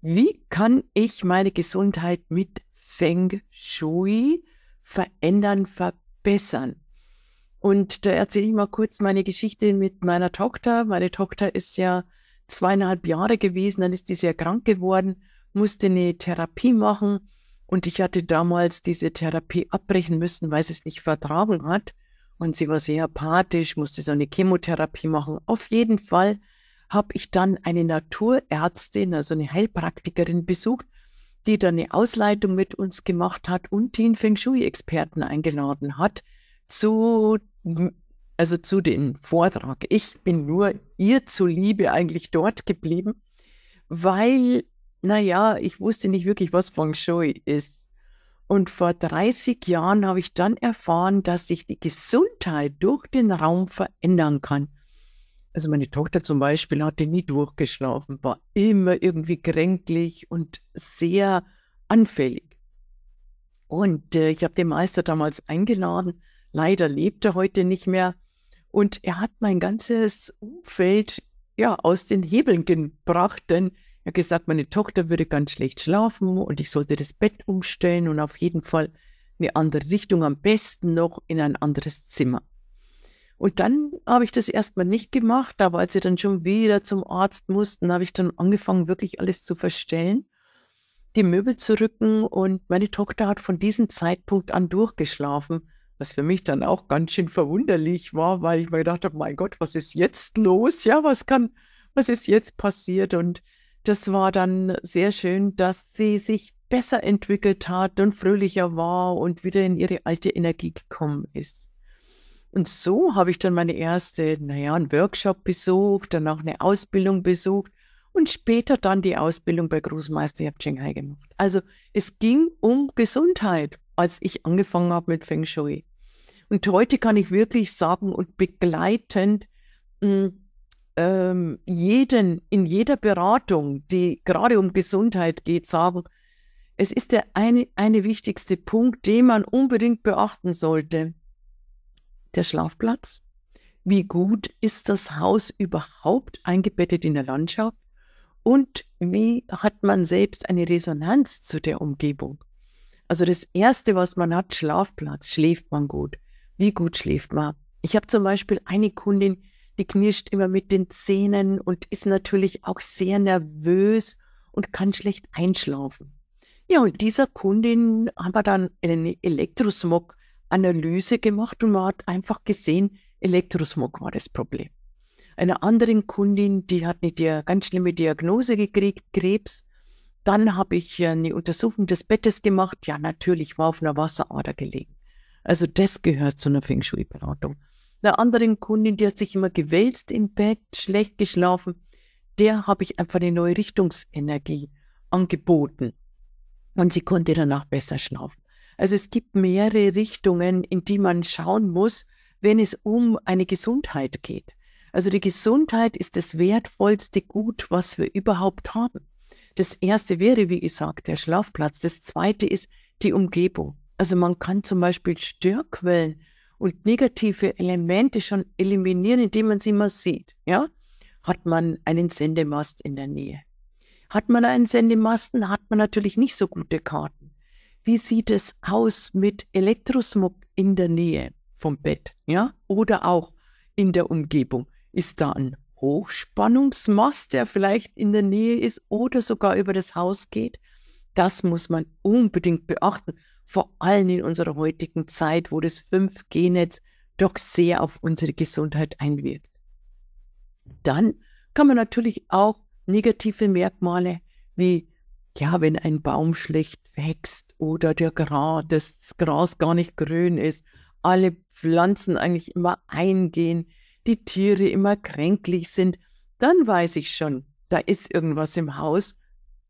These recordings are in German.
Wie kann ich meine Gesundheit mit Feng Shui verändern, verbessern? Und da erzähle ich mal kurz meine Geschichte mit meiner Tochter. Meine Tochter ist ja zweieinhalb Jahre gewesen, dann ist sie sehr krank geworden, musste eine Therapie machen und ich hatte damals diese Therapie abbrechen müssen, weil sie es nicht vertragen hat. Und sie war sehr apathisch, musste so eine Chemotherapie machen. Auf jeden Fall habe ich dann eine Naturärztin, also eine Heilpraktikerin besucht, die dann eine Ausleitung mit uns gemacht hat und den Feng Shui-Experten eingeladen hat zu, also zu dem Vortrag. Ich bin nur ihr zuliebe eigentlich dort geblieben, weil, naja, ich wusste nicht wirklich, was Feng Shui ist. Und vor 30 Jahren habe ich dann erfahren, dass sich die Gesundheit durch den Raum verändern kann. Also meine Tochter zum Beispiel hatte nie durchgeschlafen, war immer irgendwie kränklich und sehr anfällig. Und äh, ich habe den Meister damals eingeladen. Leider lebt er heute nicht mehr. Und er hat mein ganzes Umfeld ja aus den Hebeln gebracht, denn er hat gesagt, meine Tochter würde ganz schlecht schlafen und ich sollte das Bett umstellen und auf jeden Fall eine andere Richtung, am besten noch in ein anderes Zimmer. Und dann habe ich das erstmal nicht gemacht, aber als sie dann schon wieder zum Arzt mussten, habe ich dann angefangen, wirklich alles zu verstellen, die Möbel zu rücken und meine Tochter hat von diesem Zeitpunkt an durchgeschlafen, was für mich dann auch ganz schön verwunderlich war, weil ich mir gedacht habe, mein Gott, was ist jetzt los? Ja, was kann, was ist jetzt passiert? Und das war dann sehr schön, dass sie sich besser entwickelt hat und fröhlicher war und wieder in ihre alte Energie gekommen ist. Und so habe ich dann meine erste, naja, einen Workshop besucht, dann auch eine Ausbildung besucht und später dann die Ausbildung bei Großmeister Yap Hai gemacht. Also es ging um Gesundheit, als ich angefangen habe mit Feng Shui. Und heute kann ich wirklich sagen und begleitend mh, hm, ähm, jeden in jeder Beratung, die gerade um Gesundheit geht, sagen, es ist der eine, eine wichtigste Punkt, den man unbedingt beachten sollte der Schlafplatz? Wie gut ist das Haus überhaupt eingebettet in der Landschaft? Und wie hat man selbst eine Resonanz zu der Umgebung? Also das Erste, was man hat, Schlafplatz, schläft man gut. Wie gut schläft man? Ich habe zum Beispiel eine Kundin, die knirscht immer mit den Zähnen und ist natürlich auch sehr nervös und kann schlecht einschlafen. Ja, und dieser Kundin haben wir dann einen Elektrosmog Analyse gemacht und man hat einfach gesehen, Elektrosmog war das Problem. Einer anderen Kundin, die hat eine Dia ganz schlimme Diagnose gekriegt, Krebs. Dann habe ich äh, eine Untersuchung des Bettes gemacht. Ja, natürlich war auf einer Wasserader gelegen. Also das gehört zu einer Feng Shui-Beratung. Einer anderen Kundin, die hat sich immer gewälzt im Bett, schlecht geschlafen, der habe ich einfach eine neue Richtungsenergie angeboten. Und sie konnte danach besser schlafen. Also es gibt mehrere Richtungen, in die man schauen muss, wenn es um eine Gesundheit geht. Also die Gesundheit ist das wertvollste Gut, was wir überhaupt haben. Das erste wäre, wie gesagt, der Schlafplatz. Das zweite ist die Umgebung. Also man kann zum Beispiel Störquellen und negative Elemente schon eliminieren, indem man sie mal sieht. Ja? Hat man einen Sendemast in der Nähe? Hat man einen Sendemasten, hat man natürlich nicht so gute Karten wie sieht es aus mit Elektrosmog in der Nähe vom Bett, ja, oder auch in der Umgebung? Ist da ein Hochspannungsmast, der vielleicht in der Nähe ist oder sogar über das Haus geht? Das muss man unbedingt beachten, vor allem in unserer heutigen Zeit, wo das 5G-Netz doch sehr auf unsere Gesundheit einwirkt. Dann kann man natürlich auch negative Merkmale wie ja, wenn ein Baum schlecht wächst oder der Gras, das Gras gar nicht grün ist, alle Pflanzen eigentlich immer eingehen, die Tiere immer kränklich sind, dann weiß ich schon, da ist irgendwas im Haus.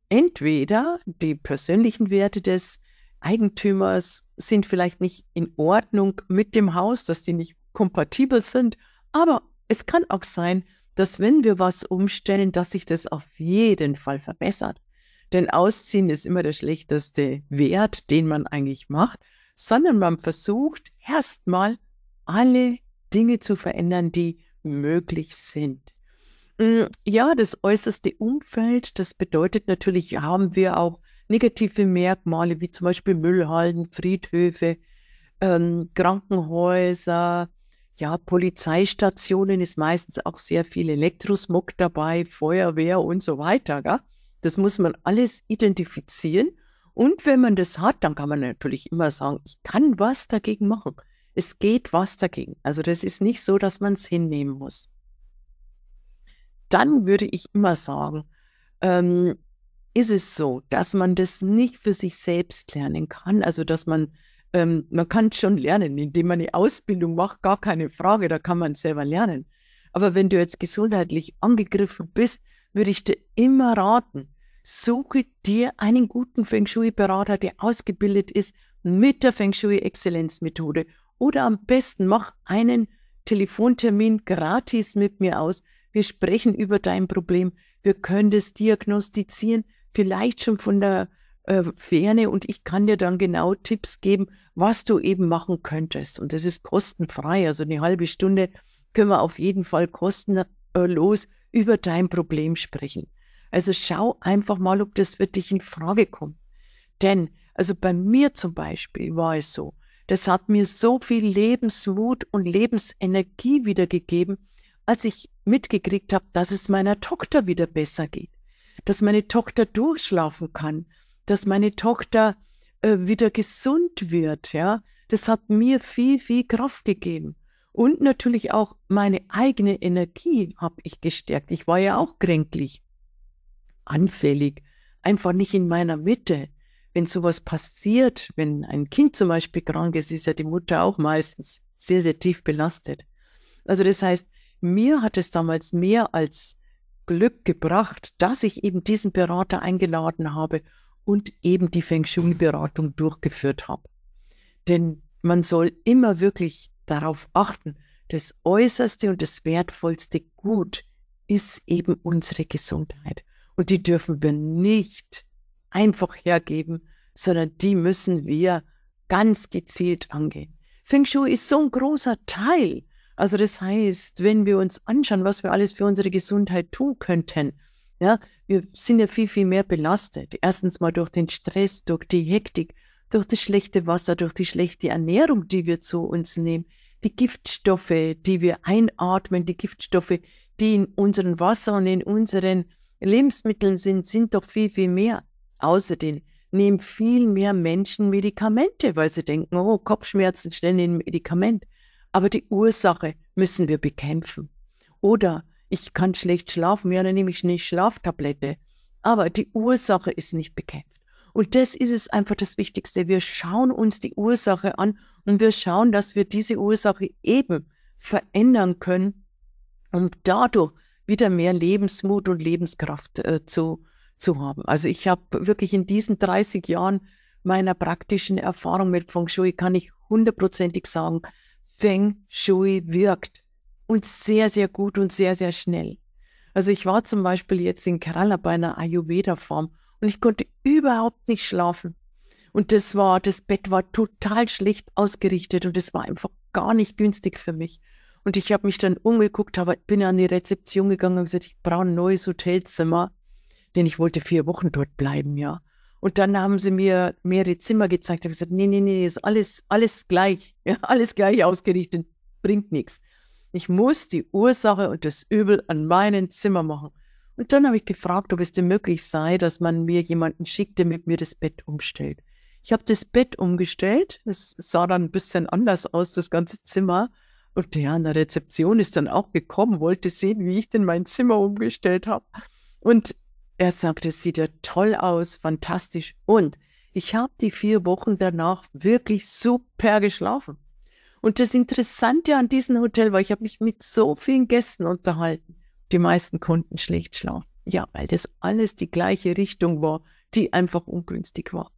Entweder die persönlichen Werte des Eigentümers sind vielleicht nicht in Ordnung mit dem Haus, dass die nicht kompatibel sind, aber es kann auch sein, dass wenn wir was umstellen, dass sich das auf jeden Fall verbessert. Denn Ausziehen ist immer der schlechteste Wert, den man eigentlich macht, sondern man versucht erstmal alle Dinge zu verändern, die möglich sind. Mm, ja, das äußerste Umfeld, das bedeutet natürlich, haben wir auch negative Merkmale wie zum Beispiel Müllhalden, Friedhöfe, ähm, Krankenhäuser, ja, Polizeistationen ist meistens auch sehr viel Elektrosmog dabei, Feuerwehr und so weiter. Gell? Das muss man alles identifizieren. Und wenn man das hat, dann kann man natürlich immer sagen, ich kann was dagegen machen. Es geht was dagegen. Also das ist nicht so, dass man es hinnehmen muss. Dann würde ich immer sagen, ähm, ist es so, dass man das nicht für sich selbst lernen kann. Also dass man, ähm, man kann schon lernen, indem man eine Ausbildung macht, gar keine Frage, da kann man selber lernen. Aber wenn du jetzt gesundheitlich angegriffen bist, würde ich dir immer raten, suche dir einen guten Feng Shui-Berater, der ausgebildet ist mit der Feng Shui-Exzellenzmethode. Oder am besten mach einen Telefontermin gratis mit mir aus. Wir sprechen über dein Problem. Wir können das diagnostizieren, vielleicht schon von der äh, Ferne. Und ich kann dir dann genau Tipps geben, was du eben machen könntest. Und das ist kostenfrei. Also eine halbe Stunde können wir auf jeden Fall kostenlos über dein Problem sprechen. Also schau einfach mal, ob das wirklich in Frage kommt. Denn, also bei mir zum Beispiel war es so, das hat mir so viel Lebenswut und Lebensenergie wiedergegeben, als ich mitgekriegt habe, dass es meiner Tochter wieder besser geht, dass meine Tochter durchschlafen kann, dass meine Tochter äh, wieder gesund wird, ja. Das hat mir viel, viel Kraft gegeben. Und natürlich auch meine eigene Energie habe ich gestärkt. Ich war ja auch kränklich, anfällig, einfach nicht in meiner Mitte. Wenn sowas passiert, wenn ein Kind zum Beispiel krank ist, ist ja die Mutter auch meistens sehr, sehr tief belastet. Also das heißt, mir hat es damals mehr als Glück gebracht, dass ich eben diesen Berater eingeladen habe und eben die Feng Shui-Beratung durchgeführt habe. Denn man soll immer wirklich darauf achten. Das äußerste und das wertvollste Gut ist eben unsere Gesundheit. Und die dürfen wir nicht einfach hergeben, sondern die müssen wir ganz gezielt angehen. Feng Shui ist so ein großer Teil. Also das heißt, wenn wir uns anschauen, was wir alles für unsere Gesundheit tun könnten, ja, wir sind ja viel, viel mehr belastet. Erstens mal durch den Stress, durch die Hektik, durch das schlechte Wasser, durch die schlechte Ernährung, die wir zu uns nehmen, die Giftstoffe, die wir einatmen, die Giftstoffe, die in unserem Wasser und in unseren Lebensmitteln sind, sind doch viel, viel mehr. Außerdem nehmen viel mehr Menschen Medikamente, weil sie denken, oh, Kopfschmerzen, schnell ein Medikament. Aber die Ursache müssen wir bekämpfen. Oder ich kann schlecht schlafen, ja, dann nehme ich eine Schlaftablette. Aber die Ursache ist nicht bekämpft. Und das ist es einfach das Wichtigste. Wir schauen uns die Ursache an und wir schauen, dass wir diese Ursache eben verändern können, um dadurch wieder mehr Lebensmut und Lebenskraft äh, zu, zu haben. Also ich habe wirklich in diesen 30 Jahren meiner praktischen Erfahrung mit Feng Shui kann ich hundertprozentig sagen, Feng Shui wirkt und sehr, sehr gut und sehr, sehr schnell. Also ich war zum Beispiel jetzt in Kerala bei einer Ayurveda-Form und ich konnte überhaupt nicht schlafen. Und das war, das Bett war total schlecht ausgerichtet und es war einfach gar nicht günstig für mich. Und ich habe mich dann umgeguckt, habe, bin an die Rezeption gegangen und gesagt, ich brauche ein neues Hotelzimmer, denn ich wollte vier Wochen dort bleiben, ja. Und dann haben sie mir mehrere Zimmer gezeigt. habe gesagt, nee, nee, nee, ist alles, alles gleich, ja, alles gleich ausgerichtet, bringt nichts. Ich muss die Ursache und das Übel an meinem Zimmer machen. Und dann habe ich gefragt, ob es denn möglich sei, dass man mir jemanden schickt, der mit mir das Bett umstellt. Ich habe das Bett umgestellt. Es sah dann ein bisschen anders aus, das ganze Zimmer. Und der an der Rezeption ist dann auch gekommen, wollte sehen, wie ich denn mein Zimmer umgestellt habe. Und er sagte, es sieht ja toll aus, fantastisch. Und ich habe die vier Wochen danach wirklich super geschlafen. Und das Interessante an diesem Hotel war, ich habe mich mit so vielen Gästen unterhalten die meisten Kunden schlecht schlafen. Ja, weil das alles die gleiche Richtung war, die einfach ungünstig war.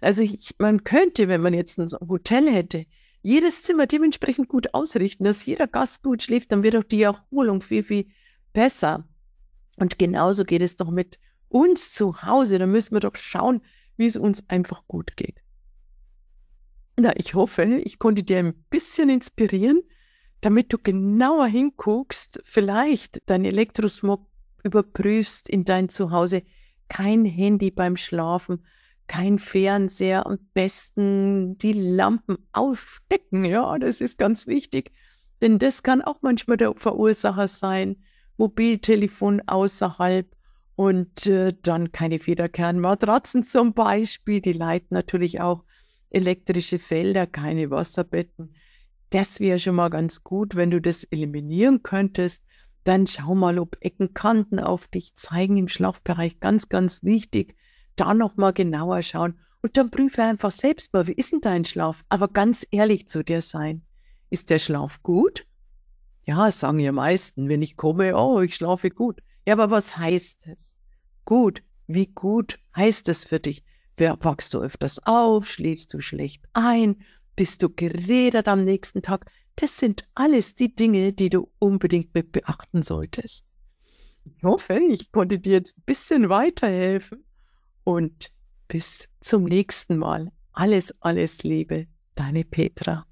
Also ich, man könnte, wenn man jetzt ein Hotel hätte, jedes Zimmer dementsprechend gut ausrichten, dass jeder Gast gut schläft, dann wird auch die Erholung viel, viel besser. Und genauso geht es doch mit uns zu Hause. Da müssen wir doch schauen, wie es uns einfach gut geht. Na, ich hoffe, ich konnte dir ein bisschen inspirieren damit du genauer hinguckst, vielleicht dein Elektrosmog überprüfst in dein Zuhause. Kein Handy beim Schlafen, kein Fernseher, am besten die Lampen aufstecken. Ja, das ist ganz wichtig, denn das kann auch manchmal der Verursacher sein. Mobiltelefon außerhalb und äh, dann keine Federkernmatratzen zum Beispiel. Die leiten natürlich auch elektrische Felder, keine Wasserbetten das wäre schon mal ganz gut, wenn du das eliminieren könntest. Dann schau mal, ob Eckenkanten auf dich zeigen im Schlafbereich. Ganz, ganz wichtig. Da nochmal genauer schauen. Und dann prüfe einfach selbst mal, wie ist denn dein Schlaf? Aber ganz ehrlich zu dir sein. Ist der Schlaf gut? Ja, sagen ja meisten, wenn ich komme, oh, ich schlafe gut. Ja, aber was heißt es? Gut, wie gut heißt es für dich? Wachst du öfters auf? Schläfst du schlecht ein? Bist du geredet am nächsten Tag? Das sind alles die Dinge, die du unbedingt mit beachten solltest. Ich hoffe, ich konnte dir jetzt ein bisschen weiterhelfen und bis zum nächsten Mal. Alles, alles Liebe, deine Petra.